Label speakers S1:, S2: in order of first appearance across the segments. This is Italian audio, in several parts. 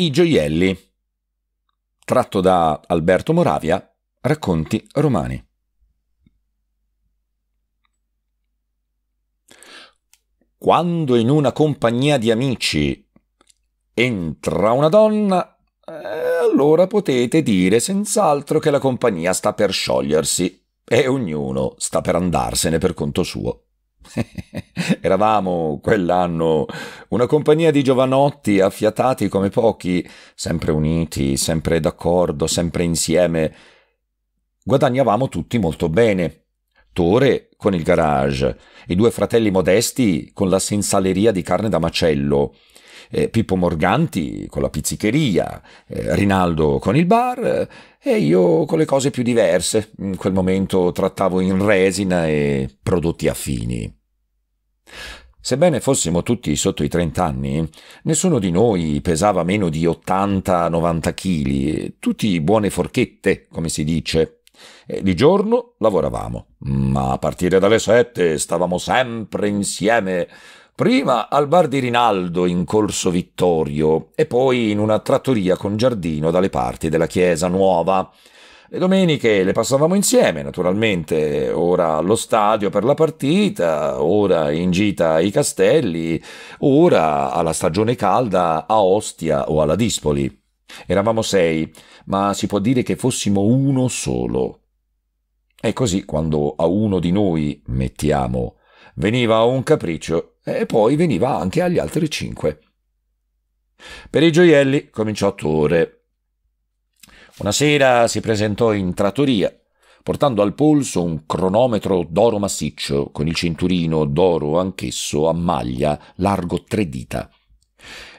S1: I gioielli. Tratto da Alberto Moravia, racconti romani. Quando in una compagnia di amici entra una donna, eh, allora potete dire senz'altro che la compagnia sta per sciogliersi e ognuno sta per andarsene per conto suo. Eravamo quell'anno una compagnia di giovanotti affiatati come pochi, sempre uniti, sempre d'accordo, sempre insieme. Guadagnavamo tutti molto bene. Tore con il garage, i due fratelli modesti con la sensaleria di carne da macello, eh, Pippo Morganti con la pizzicheria, eh, Rinaldo con il bar eh, e io con le cose più diverse. In quel momento trattavo in resina e prodotti affini. Sebbene fossimo tutti sotto i 30 anni, nessuno di noi pesava meno di 80-90 kg, tutti buone forchette, come si dice. E di giorno lavoravamo, ma a partire dalle 7 stavamo sempre insieme, prima al bar di Rinaldo in Corso Vittorio e poi in una trattoria con giardino dalle parti della chiesa nuova. Le domeniche le passavamo insieme, naturalmente, ora allo stadio per la partita, ora in gita ai castelli, ora alla stagione calda a Ostia o alla Dispoli. Eravamo sei, ma si può dire che fossimo uno solo. E così quando a uno di noi, mettiamo, veniva un capriccio e poi veniva anche agli altri cinque. Per i gioielli cominciò Tore una sera si presentò in trattoria, portando al polso un cronometro d'oro massiccio, con il cinturino d'oro anch'esso a maglia, largo tre dita.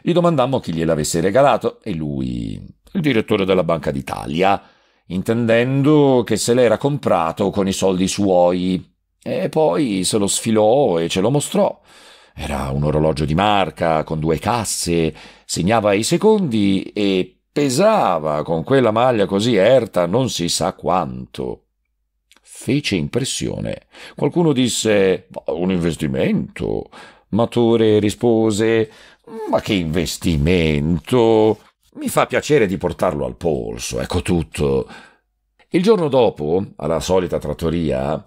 S1: Gli domandammo chi gliel'avesse regalato e lui, il direttore della Banca d'Italia, intendendo che se l'era comprato con i soldi suoi. E poi se lo sfilò e ce lo mostrò. Era un orologio di marca con due casse, segnava i secondi e pesava con quella maglia così erta non si sa quanto. Fece impressione. Qualcuno disse un investimento. Mature rispose ma che investimento. Mi fa piacere di portarlo al polso, ecco tutto. Il giorno dopo, alla solita trattoria,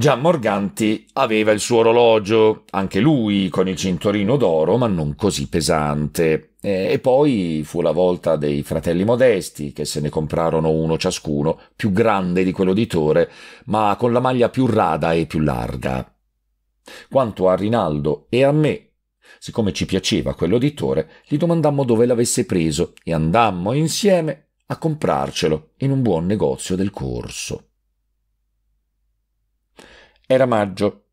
S1: Gian Morganti aveva il suo orologio, anche lui con il cinturino d'oro, ma non così pesante. E poi fu la volta dei fratelli modesti, che se ne comprarono uno ciascuno, più grande di quello di Tore, ma con la maglia più rada e più larga. Quanto a Rinaldo e a me, siccome ci piaceva quell'oditore, gli domandammo dove l'avesse preso e andammo insieme a comprarcelo in un buon negozio del corso. Era maggio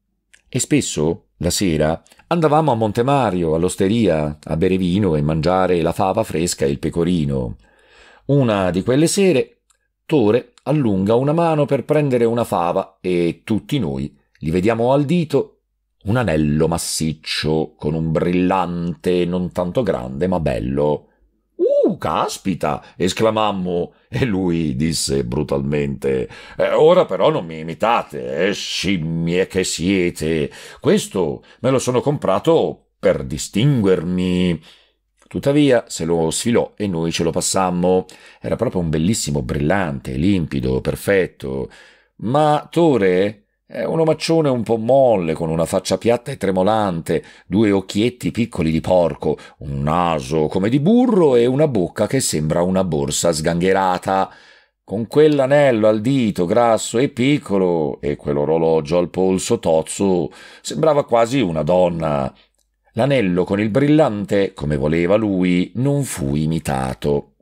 S1: e spesso, la sera, andavamo a Montemario, all'osteria, a bere vino e mangiare la fava fresca e il pecorino. Una di quelle sere, Tore allunga una mano per prendere una fava e tutti noi gli vediamo al dito un anello massiccio con un brillante non tanto grande ma bello Uh, caspita! esclamammo e lui disse brutalmente eh, Ora però non mi imitate, eh, scimmie che siete. Questo me lo sono comprato per distinguermi. Tuttavia se lo sfilò e noi ce lo passammo. Era proprio un bellissimo brillante, limpido, perfetto. Ma Tore è eh, un omaccione un po' molle, con una faccia piatta e tremolante, due occhietti piccoli di porco, un naso come di burro e una bocca che sembra una borsa sgangherata. Con quell'anello al dito grasso e piccolo e quell'orologio al polso tozzo, sembrava quasi una donna. L'anello con il brillante, come voleva lui, non fu imitato.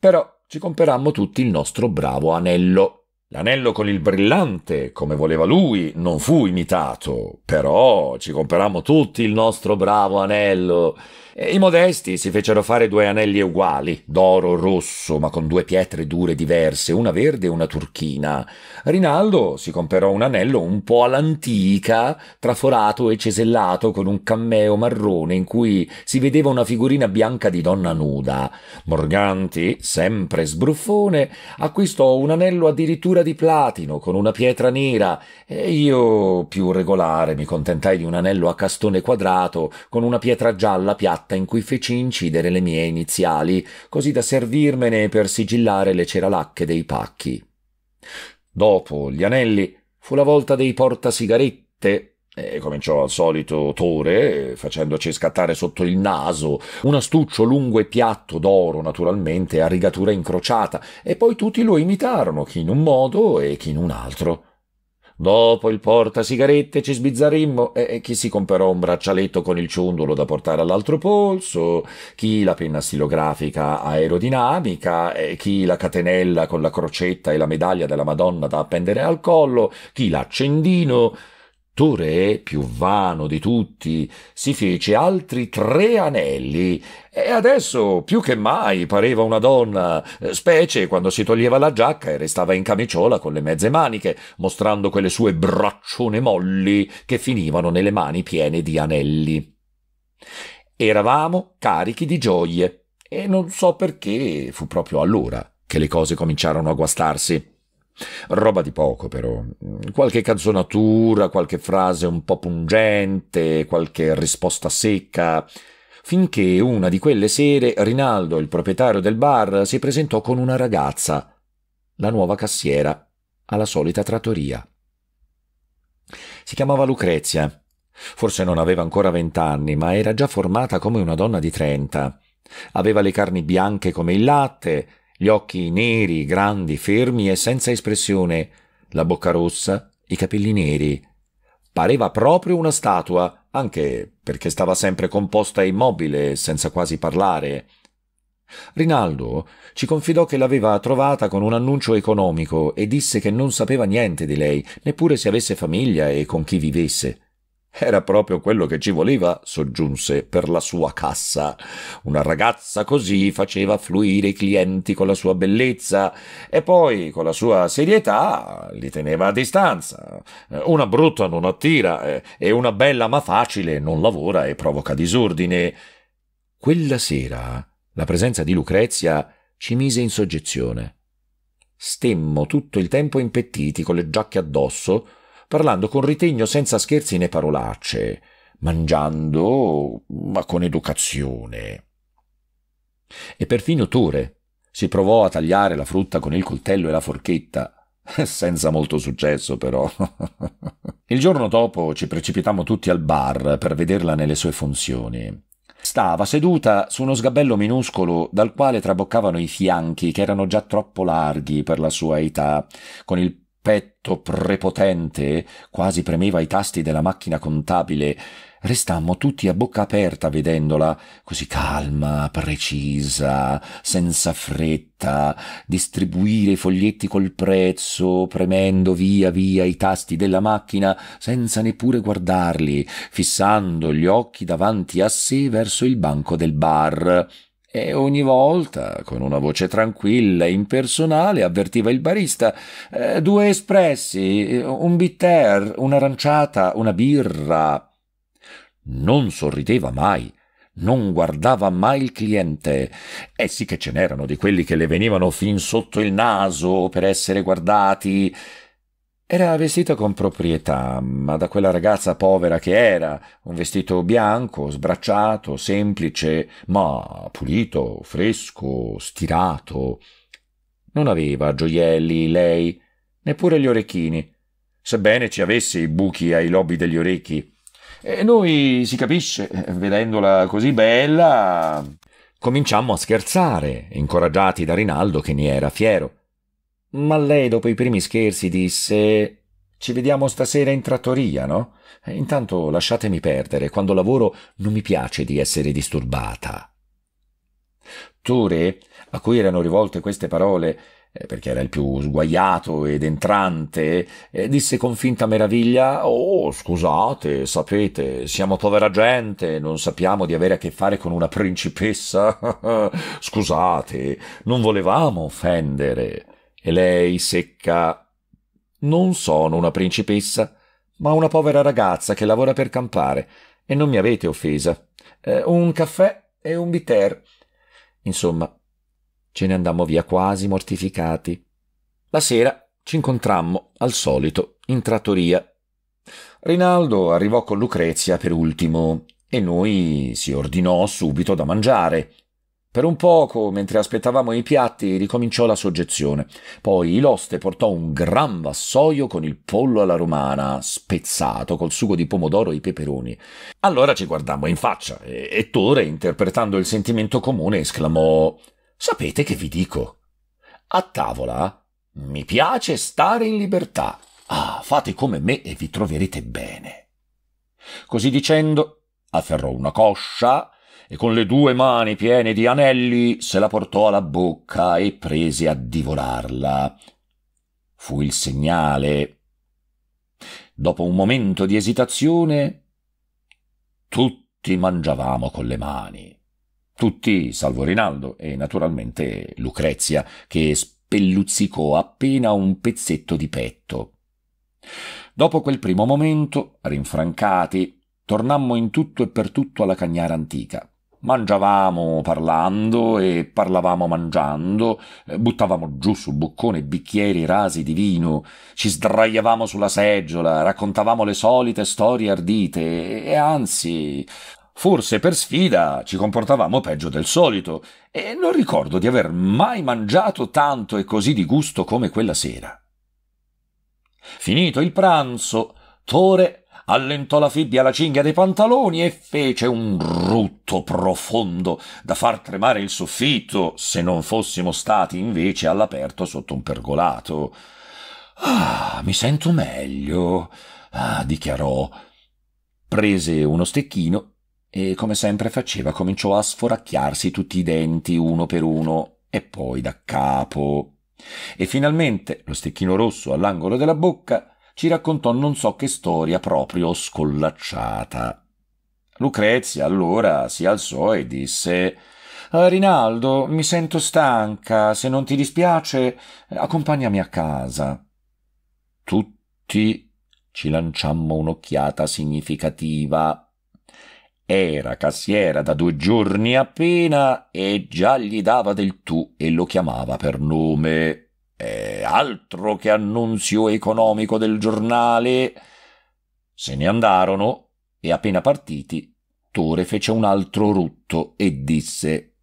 S1: Però ci comperammo tutti il nostro bravo anello. L'anello con il brillante, come voleva lui, non fu imitato, però ci comperammo tutti il nostro bravo anello. E I modesti si fecero fare due anelli uguali, d'oro rosso, ma con due pietre dure diverse, una verde e una turchina. Rinaldo si comperò un anello un po' all'antica, traforato e cesellato con un cammeo marrone in cui si vedeva una figurina bianca di donna nuda. Morganti, sempre sbruffone, acquistò un anello addirittura figura di platino con una pietra nera e io, più regolare, mi contentai di un anello a castone quadrato con una pietra gialla piatta in cui feci incidere le mie iniziali, così da servirmene per sigillare le ceralacche dei pacchi. Dopo gli anelli fu la volta dei portasigarette e cominciò al solito Tore, facendoci scattare sotto il naso un astuccio lungo e piatto d'oro, naturalmente, a rigatura incrociata, e poi tutti lo imitarono, chi in un modo e chi in un altro. Dopo il porta sigarette ci sbizzarrimmo e chi si comperò un braccialetto con il ciondolo da portare all'altro polso, chi la penna stilografica aerodinamica, e chi la catenella con la crocetta e la medaglia della Madonna da appendere al collo, chi l'accendino. Ture, più vano di tutti, si fece altri tre anelli e adesso più che mai pareva una donna, specie quando si toglieva la giacca e restava in camiciola con le mezze maniche, mostrando quelle sue braccione molli che finivano nelle mani piene di anelli. Eravamo carichi di gioie e non so perché fu proprio allora che le cose cominciarono a guastarsi. Roba di poco però, qualche canzonatura, qualche frase un po' pungente, qualche risposta secca, finché una di quelle sere Rinaldo, il proprietario del bar, si presentò con una ragazza, la nuova cassiera, alla solita trattoria. Si chiamava Lucrezia. Forse non aveva ancora vent'anni, ma era già formata come una donna di trenta. Aveva le carni bianche come il latte, gli occhi neri, grandi, fermi e senza espressione, la bocca rossa, i capelli neri. Pareva proprio una statua, anche perché stava sempre composta e immobile, senza quasi parlare. Rinaldo ci confidò che l'aveva trovata con un annuncio economico e disse che non sapeva niente di lei, neppure se avesse famiglia e con chi vivesse. Era proprio quello che ci voleva, soggiunse, per la sua cassa. Una ragazza così faceva fluire i clienti con la sua bellezza e poi con la sua serietà li teneva a distanza. Una brutta non attira eh, e una bella ma facile non lavora e provoca disordine. Quella sera la presenza di Lucrezia ci mise in soggezione. Stemmo tutto il tempo impettiti con le giacche addosso, parlando con ritegno senza scherzi né parolacce, mangiando ma con educazione. E perfino Tore si provò a tagliare la frutta con il coltello e la forchetta, senza molto successo però. il giorno dopo ci precipitammo tutti al bar per vederla nelle sue funzioni. Stava seduta su uno sgabello minuscolo dal quale traboccavano i fianchi che erano già troppo larghi per la sua età, con il petto prepotente quasi premeva i tasti della macchina contabile, restammo tutti a bocca aperta vedendola, così calma, precisa, senza fretta, distribuire i foglietti col prezzo, premendo via via i tasti della macchina senza neppure guardarli, fissando gli occhi davanti a sé verso il banco del bar e ogni volta, con una voce tranquilla e impersonale, avvertiva il barista eh, due espressi, un bitter, un'aranciata, una birra. Non sorrideva mai, non guardava mai il cliente. Eh sì che ce n'erano di quelli che le venivano fin sotto il naso per essere guardati. Era vestita con proprietà, ma da quella ragazza povera che era, un vestito bianco, sbracciato, semplice, ma pulito, fresco, stirato. Non aveva gioielli lei, neppure gli orecchini, sebbene ci avesse i buchi ai lobi degli orecchi. E noi, si capisce, vedendola così bella, cominciammo a scherzare, incoraggiati da Rinaldo che ne era fiero. Ma lei, dopo i primi scherzi, disse ci vediamo stasera in trattoria, no? Eh, intanto lasciatemi perdere, quando lavoro non mi piace di essere disturbata. Ture, a cui erano rivolte queste parole, eh, perché era il più sguaiato ed entrante, eh, disse con finta meraviglia Oh, scusate, sapete, siamo povera gente, non sappiamo di avere a che fare con una principessa. scusate, non volevamo offendere. E lei, secca, non sono una principessa, ma una povera ragazza che lavora per campare, e non mi avete offesa. Eh, un caffè e un biter. Insomma, ce ne andammo via quasi mortificati. La sera ci incontrammo, al solito, in trattoria. Rinaldo arrivò con Lucrezia per ultimo e noi si ordinò subito da mangiare, per un poco, mentre aspettavamo i piatti, ricominciò la soggezione. Poi l'oste portò un gran vassoio con il pollo alla romana, spezzato col sugo di pomodoro e i peperoni. Allora ci guardammo in faccia e Ettore, interpretando il sentimento comune, esclamò Sapete che vi dico? A tavola mi piace stare in libertà. Ah, fate come me e vi troverete bene. Così dicendo, afferrò una coscia e con le due mani piene di anelli se la portò alla bocca e prese a divorarla. Fu il segnale. Dopo un momento di esitazione, tutti mangiavamo con le mani. Tutti, salvo Rinaldo e naturalmente Lucrezia, che spelluzzicò appena un pezzetto di petto. Dopo quel primo momento, rinfrancati, Tornammo in tutto e per tutto alla cagnara antica. Mangiavamo parlando e parlavamo mangiando, eh, buttavamo giù sul boccone bicchieri rasi di vino, ci sdraiavamo sulla seggiola, raccontavamo le solite storie ardite e anzi, Forse per sfida ci comportavamo peggio del solito e non ricordo di aver mai mangiato tanto e così di gusto come quella sera. Finito il pranzo, Tore allentò la fibbia alla cinghia dei pantaloni e fece un rutto profondo da far tremare il soffitto se non fossimo stati invece all'aperto sotto un pergolato. Ah, mi sento meglio, ah, dichiarò. Prese uno stecchino e, come sempre faceva, cominciò a sforacchiarsi tutti i denti uno per uno e poi da capo. E finalmente lo stecchino rosso all'angolo della bocca ci raccontò non so che storia proprio scollacciata. Lucrezia allora si alzò e disse eh, Rinaldo, mi sento stanca, se non ti dispiace, accompagnami a casa. Tutti ci lanciammo un'occhiata significativa. Era cassiera da due giorni appena e già gli dava del tu e lo chiamava per nome. Eh, altro che annunzio economico del giornale. Se ne andarono e appena partiti, Tore fece un altro rutto e disse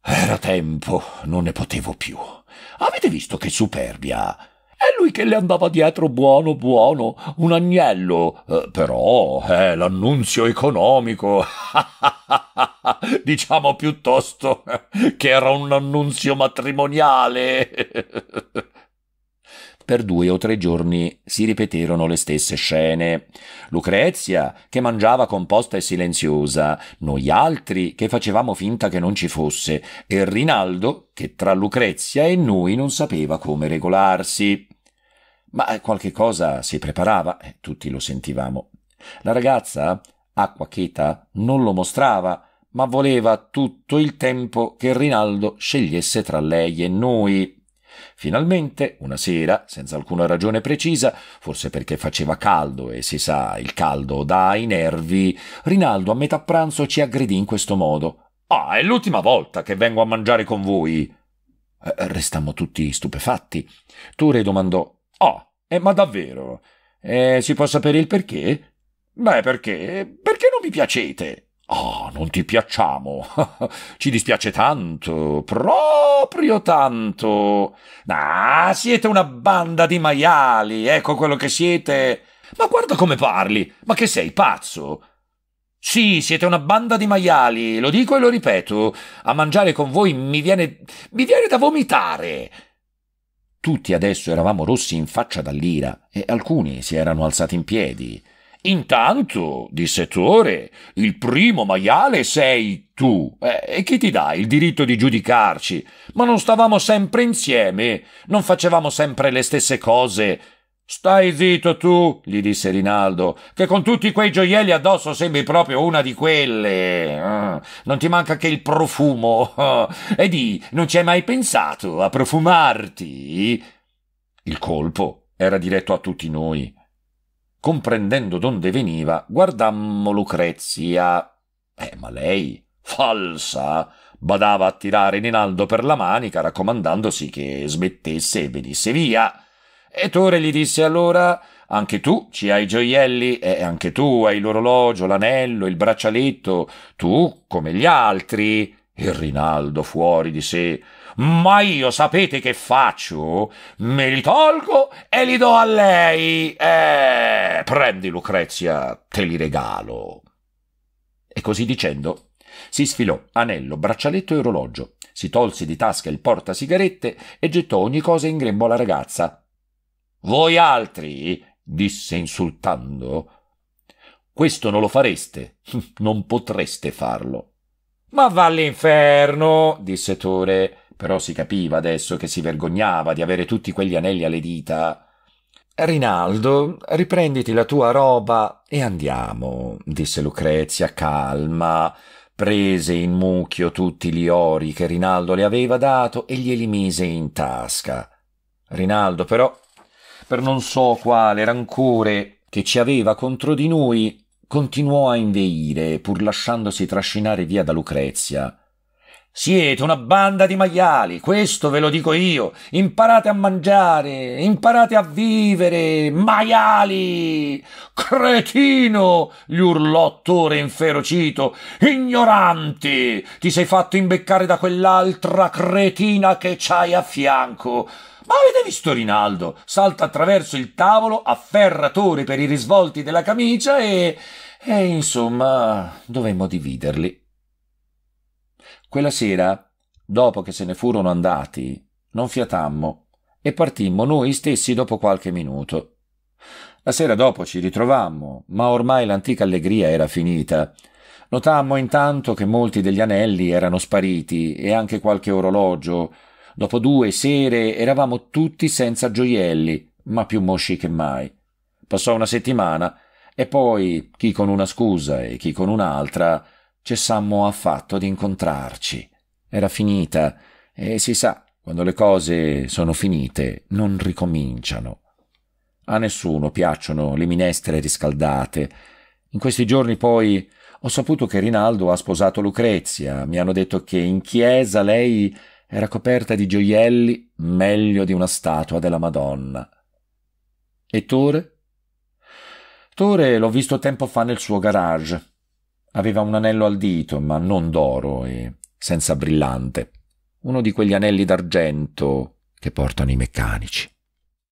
S1: Era tempo, non ne potevo più. Avete visto che superbia? È lui che le andava dietro buono buono, un agnello. Eh, però è eh, l'annunzio economico. diciamo piuttosto che era un annunzio matrimoniale. Per due o tre giorni si ripeterono le stesse scene. Lucrezia, che mangiava composta e silenziosa, noi altri, che facevamo finta che non ci fosse, e Rinaldo, che tra Lucrezia e noi non sapeva come regolarsi. Ma qualche cosa si preparava, eh, tutti lo sentivamo. La ragazza, acqua cheta, non lo mostrava, ma voleva tutto il tempo che Rinaldo scegliesse tra lei e noi. Finalmente, una sera, senza alcuna ragione precisa, forse perché faceva caldo e si sa, il caldo dà i nervi, Rinaldo a metà pranzo ci aggredì in questo modo. Ah, è l'ultima volta che vengo a mangiare con voi. Eh, eh, restammo tutti stupefatti. Ture domandò: Ah, eh, ma davvero? Eh, si può sapere il perché? Beh, perché? Perché non mi piacete? Oh, non ti piacciamo. Ci dispiace tanto, proprio tanto. Ah, siete una banda di maiali, ecco quello che siete. Ma guarda come parli. Ma che sei pazzo? Sì, siete una banda di maiali, lo dico e lo ripeto. A mangiare con voi mi viene. mi viene da vomitare. Tutti adesso eravamo rossi in faccia dall'ira e alcuni si erano alzati in piedi. Intanto, disse Tore, il primo maiale sei tu. Eh, e chi ti dà il diritto di giudicarci? Ma non stavamo sempre insieme? Non facevamo sempre le stesse cose? Stai zitto tu, gli disse Rinaldo, che con tutti quei gioielli addosso sembri proprio una di quelle. Ah, non ti manca che il profumo. E di, non ci hai mai pensato a profumarti? Il colpo era diretto a tutti noi. Comprendendo donde veniva, guardammo Lucrezia. Eh, ma lei, falsa, badava a tirare Rinaldo per la manica, raccomandandosi che smettesse e venisse via. E Tore gli disse allora: Anche tu ci hai i gioielli, eh, e anche tu hai l'orologio, l'anello, il braccialetto, tu come gli altri. E Rinaldo fuori di sé ma io sapete che faccio? Me li tolgo e li do a lei. Eh, prendi Lucrezia, te li regalo. E così dicendo, si sfilò anello, braccialetto e orologio, si tolse di tasca il porta sigarette e gettò ogni cosa in grembo alla ragazza. Voi altri, disse insultando, questo non lo fareste, non potreste farlo. Ma va all'inferno, disse Tore però si capiva adesso che si vergognava di avere tutti quegli anelli alle dita. Rinaldo, riprenditi la tua roba e andiamo, disse Lucrezia calma. Prese in mucchio tutti gli ori che Rinaldo le aveva dato e glieli mise in tasca. Rinaldo, però, per non so quale rancore che ci aveva contro di noi, continuò a inveire, pur lasciandosi trascinare via da Lucrezia. Siete una banda di maiali, questo ve lo dico io. Imparate a mangiare, imparate a vivere, maiali! Cretino! gli urlò Tore inferocito. Ignoranti! Ti sei fatto imbeccare da quell'altra cretina che c'hai a fianco. Ma avete visto Rinaldo? Salta attraverso il tavolo, afferra Tore per i risvolti della camicia e... E insomma, dovremmo dividerli. Quella sera, dopo che se ne furono andati, non fiatammo e partimmo noi stessi dopo qualche minuto. La sera dopo ci ritrovammo, ma ormai l'antica allegria era finita. Notammo intanto che molti degli anelli erano spariti e anche qualche orologio. Dopo due sere eravamo tutti senza gioielli, ma più mosci che mai. Passò una settimana e poi chi con una scusa e chi con un'altra cessammo affatto di incontrarci. Era finita e si sa, quando le cose sono finite non ricominciano. A nessuno piacciono le minestre riscaldate. In questi giorni poi ho saputo che Rinaldo ha sposato Lucrezia, mi hanno detto che in chiesa lei era coperta di gioielli meglio di una statua della Madonna. E Tore? Tore l'ho visto tempo fa nel suo garage. Aveva un anello al dito, ma non d'oro e senza brillante. Uno di quegli anelli d'argento che portano i meccanici.